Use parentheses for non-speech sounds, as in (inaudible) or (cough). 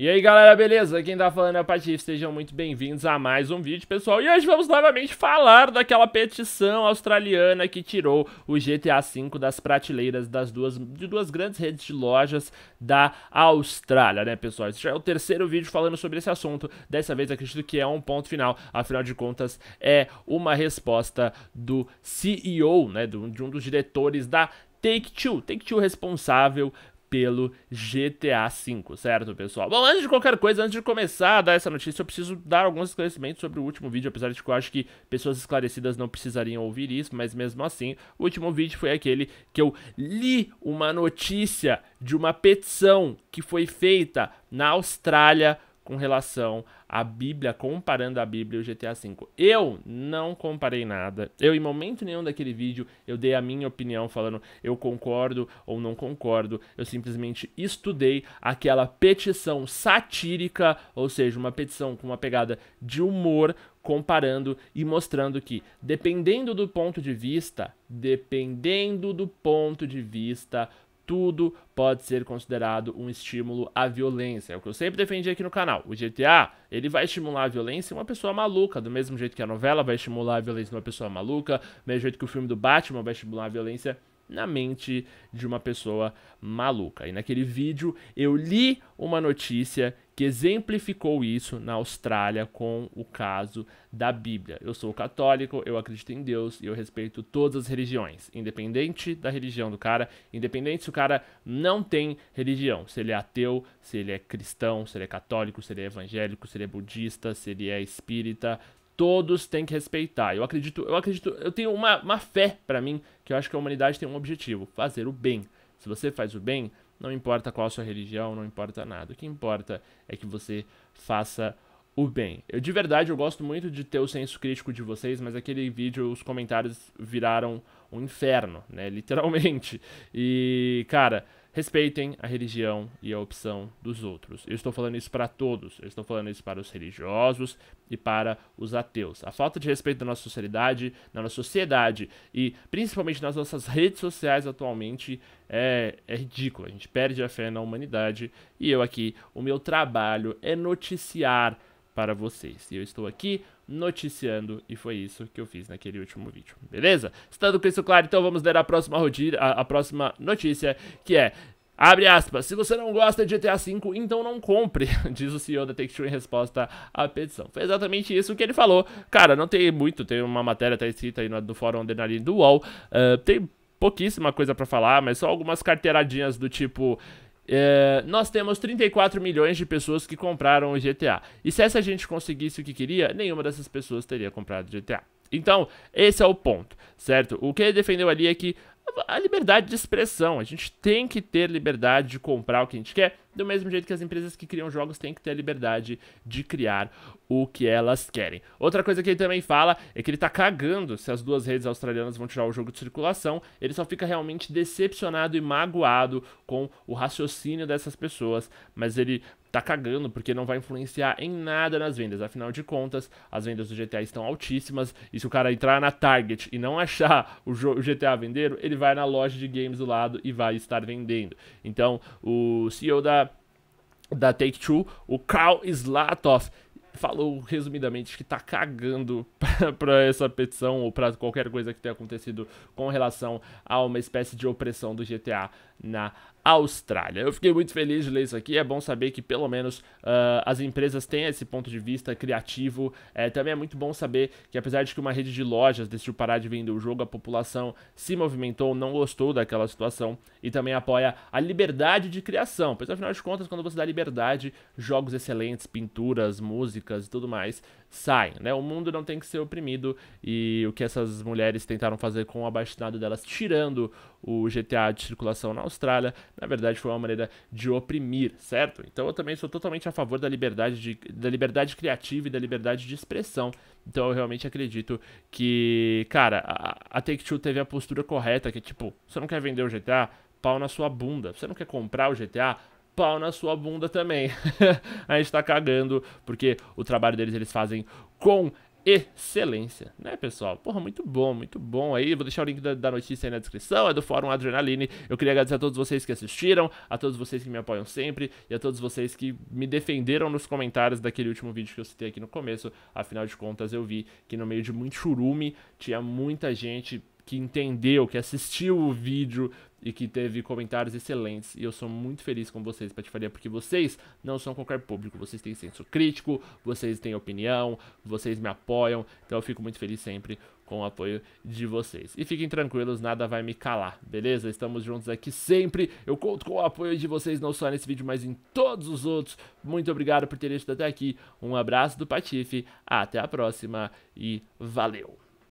E aí galera, beleza? Quem tá falando é o Patife, sejam muito bem-vindos a mais um vídeo, pessoal. E hoje vamos novamente falar daquela petição australiana que tirou o GTA V das prateleiras das duas, de duas grandes redes de lojas da Austrália, né, pessoal? Esse já é o terceiro vídeo falando sobre esse assunto. Dessa vez acredito que é um ponto final, afinal de contas é uma resposta do CEO, né, de um dos diretores da Take-Two, Take-Two responsável pelo GTA V, certo, pessoal? Bom, antes de qualquer coisa, antes de começar a dar essa notícia, eu preciso dar alguns esclarecimentos sobre o último vídeo, apesar de que eu acho que pessoas esclarecidas não precisariam ouvir isso, mas mesmo assim, o último vídeo foi aquele que eu li uma notícia de uma petição que foi feita na Austrália com relação à Bíblia, comparando a Bíblia e o GTA V. Eu não comparei nada. Eu, em momento nenhum daquele vídeo, eu dei a minha opinião falando eu concordo ou não concordo. Eu simplesmente estudei aquela petição satírica, ou seja, uma petição com uma pegada de humor, comparando e mostrando que, dependendo do ponto de vista, dependendo do ponto de vista, tudo pode ser considerado um estímulo à violência. É o que eu sempre defendi aqui no canal. O GTA, ele vai estimular a violência em uma pessoa maluca, do mesmo jeito que a novela vai estimular a violência em uma pessoa maluca, do mesmo jeito que o filme do Batman vai estimular a violência na mente de uma pessoa maluca. E naquele vídeo eu li uma notícia que exemplificou isso na Austrália com o caso da Bíblia. Eu sou católico, eu acredito em Deus e eu respeito todas as religiões, independente da religião do cara, independente se o cara não tem religião, se ele é ateu, se ele é cristão, se ele é católico, se ele é evangélico, se ele é budista, se ele é espírita, todos têm que respeitar. Eu acredito, eu acredito, eu tenho uma, uma fé para mim que eu acho que a humanidade tem um objetivo: fazer o bem. Se você faz o bem, não importa qual a sua religião, não importa nada. O que importa é que você faça o bem. Eu de verdade eu gosto muito de ter o senso crítico de vocês, mas aquele vídeo os comentários viraram um inferno, né, (laughs) literalmente. E cara, Respeitem a religião e a opção dos outros. Eu estou falando isso para todos. Eu estou falando isso para os religiosos e para os ateus. A falta de respeito da nossa sociedade, na nossa sociedade e principalmente nas nossas redes sociais atualmente é, é ridícula. A gente perde a fé na humanidade. E eu aqui, o meu trabalho é noticiar para vocês. E eu estou aqui noticiando e foi isso que eu fiz naquele último vídeo, beleza? Estando com isso claro, então vamos ler a próxima, rodilha, a, a próxima notícia, que é... Abre aspas, se você não gosta de GTA V, então não compre, (laughs) diz o CEO da Take-Two em resposta à petição. Foi exatamente isso que ele falou. Cara, não tem muito, tem uma matéria, tá escrita aí no, do fórum Adrenaline do UOL, uh, tem pouquíssima coisa para falar, mas só algumas carteiradinhas do tipo... É, nós temos 34 milhões de pessoas que compraram o GTA. E se essa gente conseguisse o que queria, nenhuma dessas pessoas teria comprado o GTA. Então, esse é o ponto, certo? O que ele defendeu ali é que a liberdade de expressão, a gente tem que ter liberdade de comprar o que a gente quer, do mesmo jeito que as empresas que criam jogos têm que ter a liberdade de criar o que elas querem. Outra coisa que ele também fala é que ele tá cagando se as duas redes australianas vão tirar o jogo de circulação, ele só fica realmente decepcionado e magoado com o raciocínio dessas pessoas, mas ele tá cagando porque não vai influenciar em nada nas vendas. Afinal de contas, as vendas do GTA estão altíssimas e se o cara entrar na Target e não achar o GTA vendeiro, ele vai na loja de games do lado e vai estar vendendo. Então, o CEO da da Take-Two, o Carl Slatoff, falou resumidamente que tá cagando (laughs) para essa petição ou para qualquer coisa que tenha acontecido com relação a uma espécie de opressão do GTA na Austrália. Eu fiquei muito feliz de ler isso aqui. É bom saber que pelo menos uh, as empresas têm esse ponto de vista criativo. É, também é muito bom saber que apesar de que uma rede de lojas decidiu parar de vender o jogo, a população se movimentou, não gostou daquela situação e também apoia a liberdade de criação. Pois afinal de contas, quando você dá liberdade, jogos excelentes, pinturas, músicas e tudo mais saem, né? O mundo não tem que ser oprimido e o que essas mulheres tentaram fazer com o abastinado delas, tirando o GTA de circulação na Austrália, na verdade foi uma maneira de oprimir, certo? Então eu também sou totalmente a favor da liberdade, de, da liberdade criativa e da liberdade de expressão. Então eu realmente acredito que, cara, a, a Take-Two teve a postura correta, que tipo, você não quer vender o GTA? Pau na sua bunda. Você não quer comprar o GTA? pau na sua bunda também. (laughs) a gente tá cagando, porque o trabalho deles eles fazem com excelência, né, pessoal? Porra, muito bom, muito bom aí. Vou deixar o link da, da, notícia aí na descrição, é do Fórum Adrenaline. Eu queria agradecer a todos vocês que assistiram, a todos vocês que me apoiam sempre e a todos vocês que me defenderam nos comentários daquele último vídeo que eu citei aqui no começo. Afinal de contas, eu vi que no meio de muito churume tinha muita gente que entendeu, que assistiu o vídeo e que teve comentários excelentes. E eu sou muito feliz com vocês, Patifaria, porque vocês não são qualquer público. Vocês têm senso crítico, vocês têm opinião, vocês me apoiam. Então eu fico muito feliz sempre com o apoio de vocês. E fiquem tranquilos, nada vai me calar, beleza? Estamos juntos aqui sempre. Eu conto com o apoio de vocês, não só nesse vídeo, mas em todos os outros. Muito obrigado por terem estado até aqui. Um abraço do Patife, até a próxima e valeu!